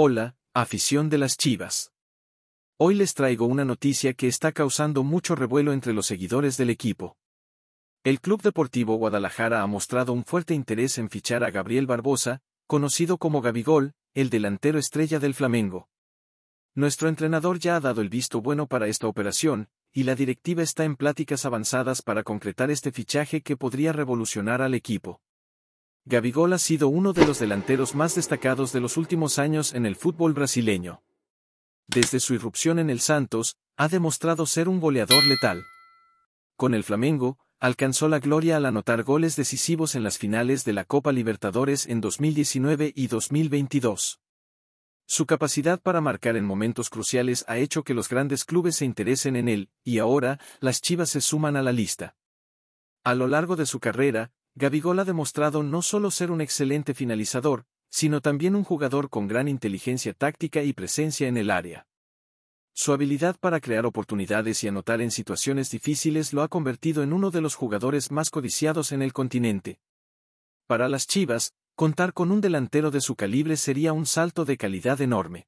Hola, afición de las Chivas. Hoy les traigo una noticia que está causando mucho revuelo entre los seguidores del equipo. El Club Deportivo Guadalajara ha mostrado un fuerte interés en fichar a Gabriel Barbosa, conocido como Gabigol, el delantero estrella del Flamengo. Nuestro entrenador ya ha dado el visto bueno para esta operación, y la directiva está en pláticas avanzadas para concretar este fichaje que podría revolucionar al equipo. Gabigol ha sido uno de los delanteros más destacados de los últimos años en el fútbol brasileño. Desde su irrupción en el Santos, ha demostrado ser un goleador letal. Con el Flamengo, alcanzó la gloria al anotar goles decisivos en las finales de la Copa Libertadores en 2019 y 2022. Su capacidad para marcar en momentos cruciales ha hecho que los grandes clubes se interesen en él, y ahora, las Chivas se suman a la lista. A lo largo de su carrera, Gabigol ha demostrado no solo ser un excelente finalizador, sino también un jugador con gran inteligencia táctica y presencia en el área. Su habilidad para crear oportunidades y anotar en situaciones difíciles lo ha convertido en uno de los jugadores más codiciados en el continente. Para las Chivas, contar con un delantero de su calibre sería un salto de calidad enorme.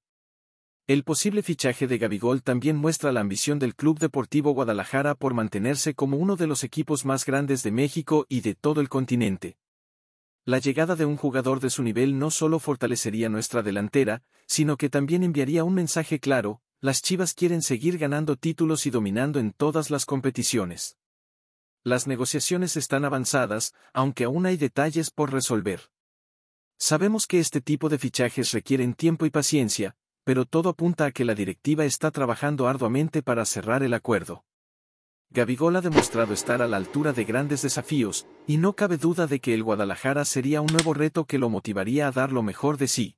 El posible fichaje de Gabigol también muestra la ambición del Club Deportivo Guadalajara por mantenerse como uno de los equipos más grandes de México y de todo el continente. La llegada de un jugador de su nivel no solo fortalecería nuestra delantera, sino que también enviaría un mensaje claro, las Chivas quieren seguir ganando títulos y dominando en todas las competiciones. Las negociaciones están avanzadas, aunque aún hay detalles por resolver. Sabemos que este tipo de fichajes requieren tiempo y paciencia, pero todo apunta a que la directiva está trabajando arduamente para cerrar el acuerdo. Gabigol ha demostrado estar a la altura de grandes desafíos, y no cabe duda de que el Guadalajara sería un nuevo reto que lo motivaría a dar lo mejor de sí.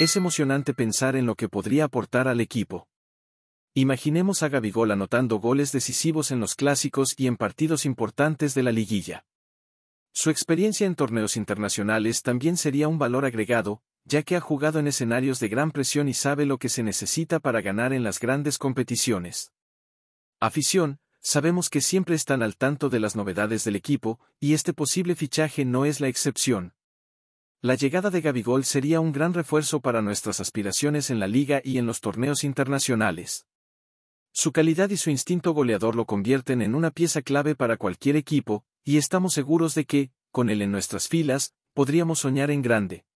Es emocionante pensar en lo que podría aportar al equipo. Imaginemos a Gabigol anotando goles decisivos en los clásicos y en partidos importantes de la liguilla. Su experiencia en torneos internacionales también sería un valor agregado, ya que ha jugado en escenarios de gran presión y sabe lo que se necesita para ganar en las grandes competiciones. Afición, sabemos que siempre están al tanto de las novedades del equipo, y este posible fichaje no es la excepción. La llegada de Gabigol sería un gran refuerzo para nuestras aspiraciones en la liga y en los torneos internacionales. Su calidad y su instinto goleador lo convierten en una pieza clave para cualquier equipo, y estamos seguros de que, con él en nuestras filas, podríamos soñar en grande.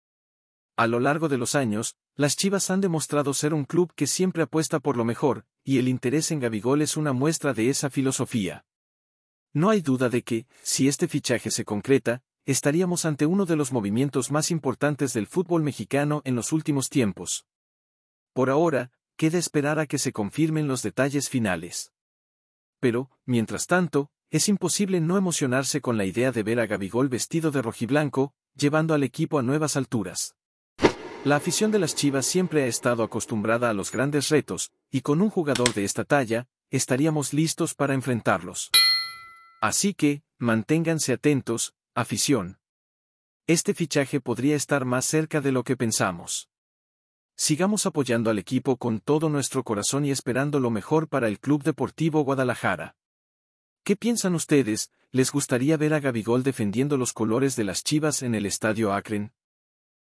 A lo largo de los años, las Chivas han demostrado ser un club que siempre apuesta por lo mejor, y el interés en Gabigol es una muestra de esa filosofía. No hay duda de que, si este fichaje se concreta, estaríamos ante uno de los movimientos más importantes del fútbol mexicano en los últimos tiempos. Por ahora, queda esperar a que se confirmen los detalles finales. Pero, mientras tanto, es imposible no emocionarse con la idea de ver a Gabigol vestido de rojiblanco, llevando al equipo a nuevas alturas. La afición de las Chivas siempre ha estado acostumbrada a los grandes retos, y con un jugador de esta talla, estaríamos listos para enfrentarlos. Así que, manténganse atentos, afición. Este fichaje podría estar más cerca de lo que pensamos. Sigamos apoyando al equipo con todo nuestro corazón y esperando lo mejor para el Club Deportivo Guadalajara. ¿Qué piensan ustedes? ¿Les gustaría ver a Gabigol defendiendo los colores de las Chivas en el Estadio Akron?